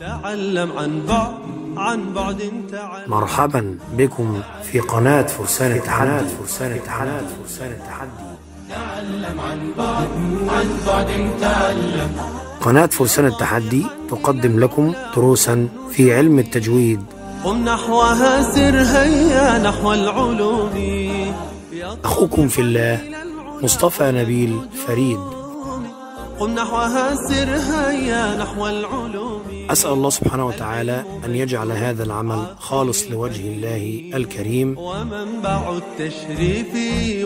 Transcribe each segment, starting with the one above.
تعلم عن بعد عن بعد تعلم مرحبا بكم في قناة فرسان التحدي فرسان التحدي فرسان التحدي تعلم عن بعد عن بعد تعلم قناة فرسان التحدي تقدم لكم دروسا في علم التجويد قم نحوها سر هيا نحو العلوم أخوكم في الله مصطفى نبيل فريد قم نحوها سرها يا نحو العلوم أسأل الله سبحانه وتعالى أن يجعل هذا العمل خالص لوجه الله الكريم ومنبع التشريف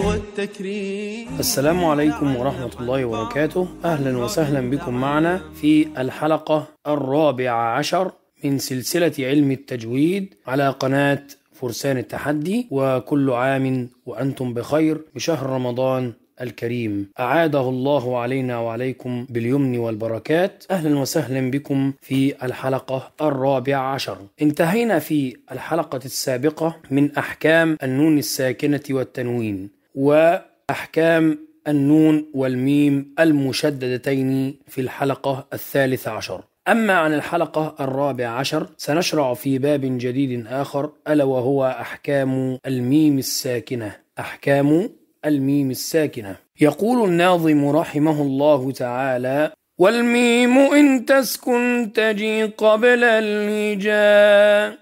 والتكريم السلام عليكم ورحمة الله وبركاته أهلا وسهلا بكم معنا في الحلقة الرابعة عشر من سلسلة علم التجويد على قناة فرسان التحدي وكل عام وأنتم بخير بشهر رمضان الكريم أعاده الله علينا وعليكم باليمن والبركات أهلا وسهلا بكم في الحلقة الرابعة عشر انتهينا في الحلقة السابقة من أحكام النون الساكنة والتنوين وأحكام النون والميم المشددتين في الحلقة الثالثة عشر أما عن الحلقة الرابع عشر سنشرع في باب جديد آخر ألا وهو أحكام الميم الساكنة أحكام الميم الساكنة يقول الناظم رحمه الله تعالى والميم إن تسكن تجي قبل الهجاء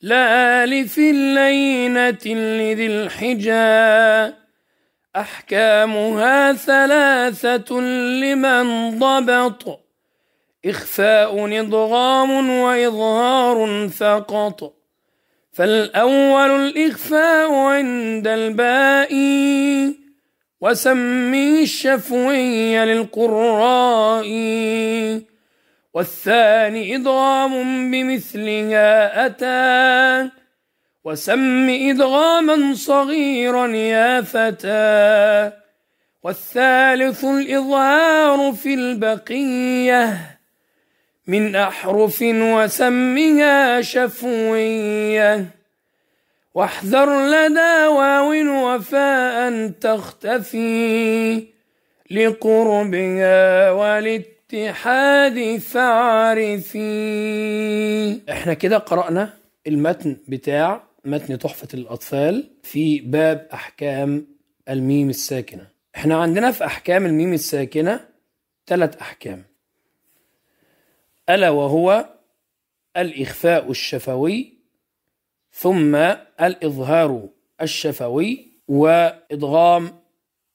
لآلف اللينة لذي الحجاء أحكامها ثلاثة لمن ضبط إخفاء إضغام وإظهار فقط فالأول الإخفاء عند البائي وسمي الشفوي للقراء والثاني إضغام بمثلها أتى وسم إدغاما صغيرا يا فتى والثالث الإظهار في البقية من أحرف وسمها شفوية واحذر لدى واو وفاء تختفي لقربها والاتحاد فاعرفي احنا كده قرأنا المتن بتاع متن تحفة الأطفال في باب أحكام الميم الساكنة احنا عندنا في أحكام الميم الساكنة ثلاث أحكام ألا وهو الإخفاء الشفوي ثم الإظهار الشفوي وإضغام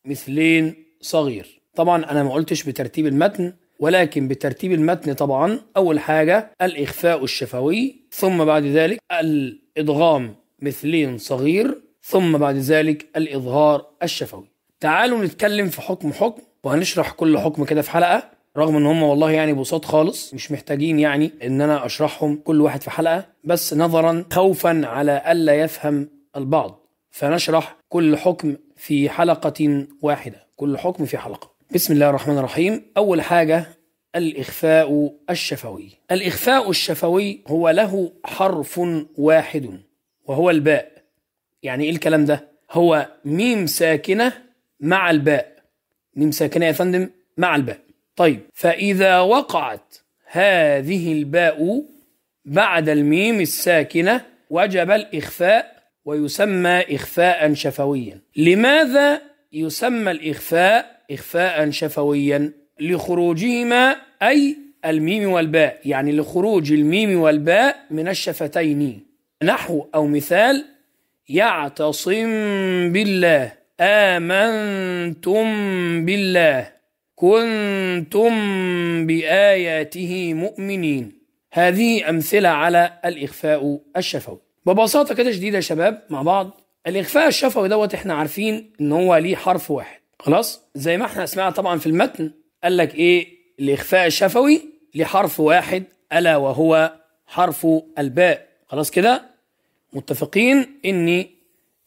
مثلين صغير طبعا أنا ما قلتش بترتيب المتن ولكن بترتيب المتن طبعا أول حاجة الإخفاء الشفوي ثم بعد ذلك الإضغام مثلين صغير ثم بعد ذلك الإظهار الشفوي تعالوا نتكلم في حكم حكم وهنشرح كل حكم كده في حلقة رغم ان هم والله يعني بساط خالص مش محتاجين يعني ان انا اشرحهم كل واحد في حلقه بس نظرا خوفا على الا يفهم البعض فنشرح كل حكم في حلقه واحده كل حكم في حلقه بسم الله الرحمن الرحيم اول حاجه الاخفاء الشفوي الاخفاء الشفوي هو له حرف واحد وهو الباء يعني ايه الكلام ده هو ميم ساكنه مع الباء ميم ساكنه يا فندم مع الباء طيب فإذا وقعت هذه الباء بعد الميم الساكنة وجب الإخفاء ويسمى إخفاء شفويا لماذا يسمى الإخفاء إخفاء شفويا لخروجهما أي الميم والباء يعني لخروج الميم والباء من الشفتين نحو أو مثال يعتصم بالله آمنتم بالله كنتم بآياته مؤمنين هذه أمثلة على الإخفاء الشفوي ببساطة كده شديدة يا شباب مع بعض الإخفاء الشفوي دوت احنا عارفين إن هو ليه حرف واحد خلاص زي ما احنا سمعنا طبعا في المتن قال لك إيه الإخفاء الشفوي ليه حرف واحد ألا وهو حرف الباء خلاص كده متفقين إن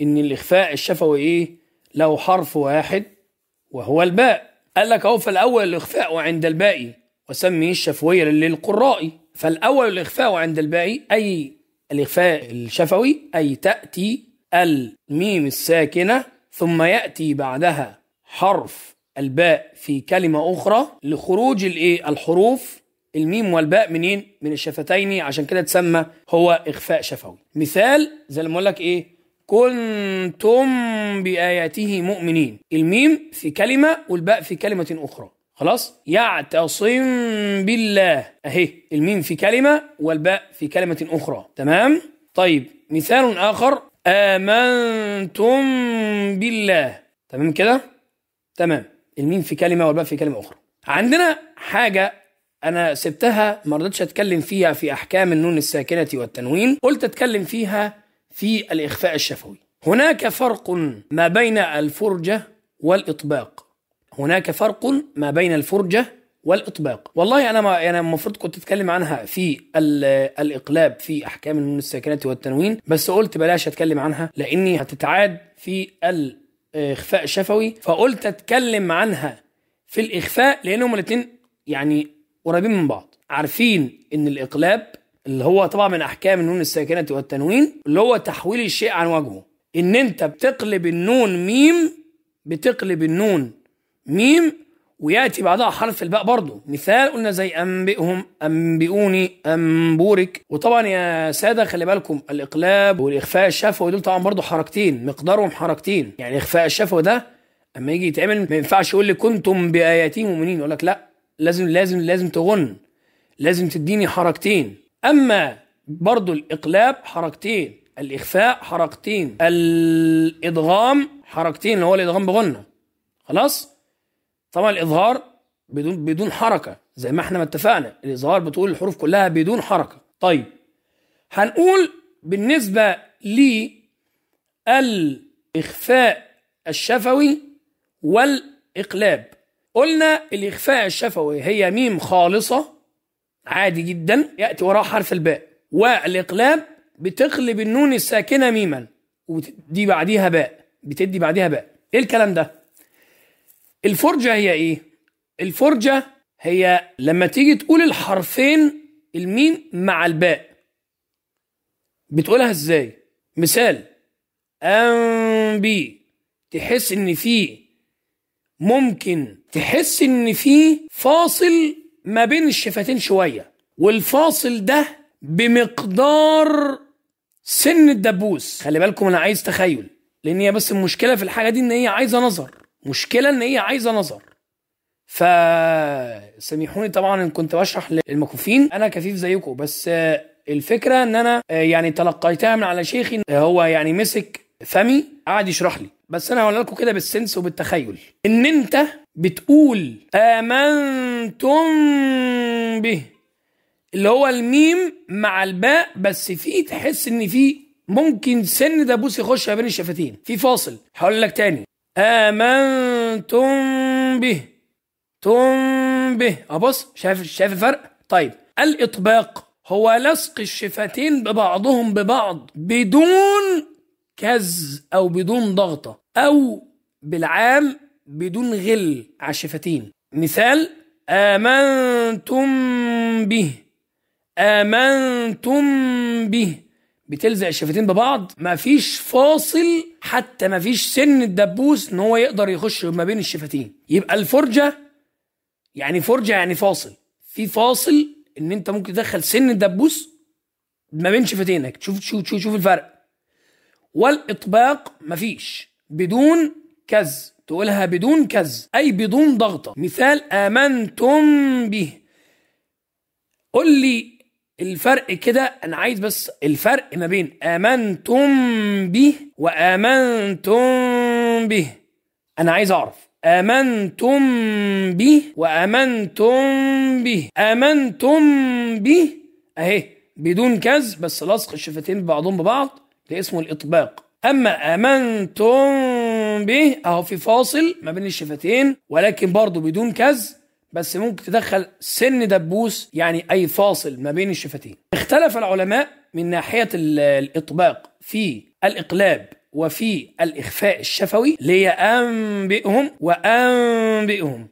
إن الإخفاء الشفوي إيه له حرف واحد وهو الباء قال لك اهو فالاول الاخفاء وعند الباقي وسمي الشفويه للقراء فالاول الاخفاء وعند الباقي اي الاخفاء الشفوي اي تاتي الميم الساكنه ثم ياتي بعدها حرف الباء في كلمه اخرى لخروج الايه الحروف الميم والباء منين من الشفتين عشان كده اتسمى هو اخفاء شفوي مثال زي ما لك ايه كنتم بآياته مؤمنين الميم في كلمة والباء في كلمة أخرى خلاص يعتصم بالله اهي الميم في كلمة والباء في كلمة أخرى تمام طيب مثال آخر آمنتم بالله تمام كده تمام الميم في كلمة والباء في كلمة أخرى عندنا حاجة أنا سبتها ما رضيتش أتكلم فيها في أحكام النون الساكنة والتنوين قلت أتكلم فيها في الإخفاء الشفوي هناك فرق ما بين الفرجة والإطباق هناك فرق ما بين الفرجة والإطباق والله أنا ما أنا يعني المفروض كنت أتكلم عنها في الإقلاب في أحكام النون الساكنة والتنوين بس قلت بلاش أتكلم عنها لأني هتتعاد في الإخفاء الشفوي فقلت أتكلم عنها في الإخفاء لأنهم الاتنين يعني قريبين من بعض عارفين إن الإقلاب اللي هو طبعا من احكام النون الساكنه والتنوين اللي هو تحويل الشيء عن وجهه ان انت بتقلب النون ميم بتقلب النون ميم وياتي بعدها حرف الباء برضه مثال قلنا زي انبئهم انبئوني انبورك وطبعا يا ساده خلي بالكم الاقلاب والاخفاء الشفوي دول طبعا برضه حركتين مقدارهم حركتين يعني اخفاء الشفوي ده اما يجي يتعمل ما ينفعش يقول لي كنتم باياتي مؤمنين يقول لك لا لازم لازم لازم تغن لازم تديني حركتين اما برضو الاقلاب حركتين الاخفاء حركتين الادغام حركتين اللي هو الادغام بغنه خلاص طبعا الاظهار بدون بدون حركه زي ما احنا ما اتفقنا الاظهار بتقول الحروف كلها بدون حركه طيب هنقول بالنسبه ل الاخفاء الشفوي والاقلاب قلنا الاخفاء الشفوي هي ميم خالصه عادي جدا ياتي وراه حرف الباء والاقلاب بتقلب النون الساكنه ميما ودي بعديها باء بتدي بعديها باء ايه الكلام ده الفرجه هي ايه الفرجه هي لما تيجي تقول الحرفين الميم مع الباء بتقولها ازاي مثال ام بي تحس ان فيه ممكن تحس ان فيه فاصل ما بين الشفتين شويه والفاصل ده بمقدار سن الدبوس خلي بالكم انا عايز تخيل لان هي بس المشكله في الحاجه دي ان هي عايزه نظر مشكله ان هي عايزه نظر فسامحوني طبعا ان كنت بشرح للمكوفين انا كفيف زيكم بس الفكره ان انا يعني تلقيتها من على شيخي هو يعني مسك فمي قعد يشرح لي بس انا هقول لكم كده بالسنس وبالتخيل ان انت بتقول امنت انتم به اللي هو الميم مع الباء بس في تحس ان في ممكن سن دبوس يخش ما بين الشفتين في فاصل هقول لك تاني آمنتم به تم به أبص شايف شايف الفرق طيب الإطباق هو لصق الشفتين ببعضهم ببعض بدون كز أو بدون ضغطة أو بالعام بدون غل على الشفتين مثال آمنتم به آمنتم به بتلزق الشفتين ببعض مفيش فاصل حتى مفيش سن الدبوس ان هو يقدر يخش ما بين الشفتين يبقى الفرجه يعني فرجه يعني فاصل في فاصل ان انت ممكن تدخل سن الدبوس ما بين شفتينك تشوف تشوف تشوف, تشوف الفرق والاطباق مفيش بدون كز تقولها بدون كز أي بدون ضغطة مثال آمنتم به قل لي الفرق كده أنا عايز بس الفرق ما بين آمنتم به وآمنتم به أنا عايز أعرف آمنتم به وآمنتم به آمنتم به أهي بدون كز بس لصق الشفتين ببعضهم ببعض ده اسمه الإطباق أما آمنتم به اهو في فاصل ما بين الشفتين ولكن برضه بدون كز بس ممكن تدخل سن دبوس يعني اي فاصل ما بين الشفتين اختلف العلماء من ناحيه الاطباق في الاقلاب وفي الإخفاء الشفوي انبئهم وأنبئهم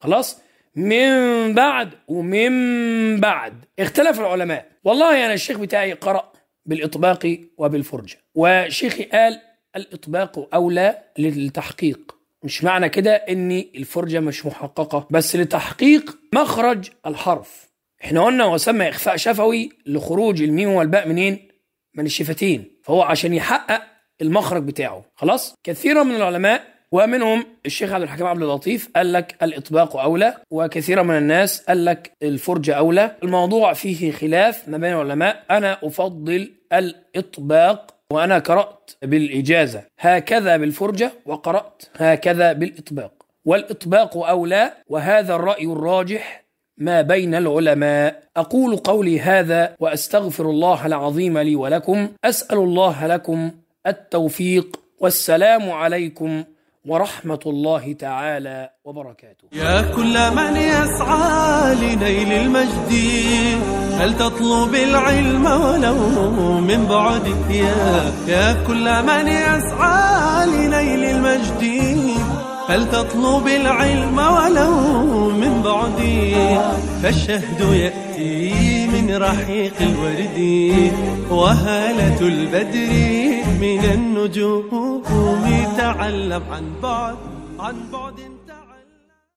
خلاص من بعد ومن بعد اختلف العلماء والله أنا يعني الشيخ بتاعي قرأ بالإطباق وبالفرجة وشيخي قال الإطباق أولى للتحقيق مش معنى كده ان الفرجة مش محققة بس لتحقيق مخرج الحرف احنا قلنا وسمى إخفاء شفوي لخروج الميم والباء منين؟ من الشفتين فهو عشان يحقق المخرج بتاعه خلاص؟ كثيرا من العلماء ومنهم الشيخ عبد الحكيم عبد اللطيف قال لك الاطباق اولى وكثير من الناس قال لك الفرجه اولى الموضوع فيه خلاف ما بين العلماء انا افضل الاطباق وأنا قرأت بالإجازة هكذا بالفرجة وقرأت هكذا بالإطباق والإطباق أولى وهذا الرأي الراجح ما بين العلماء أقول قولي هذا وأستغفر الله العظيم لي ولكم أسأل الله لكم التوفيق والسلام عليكم ورحمة الله تعالى وبركاته يا كل من يسعى لنيل المجد هل تطلب العلم ولو من بعد يا, يا كل من يسعى لنيل المجد هل تطلب العلم ولو من بعد فالشهد يأتي من رحيق الورد وهالة البدر من النجوم تعلم عن بعد عن بعد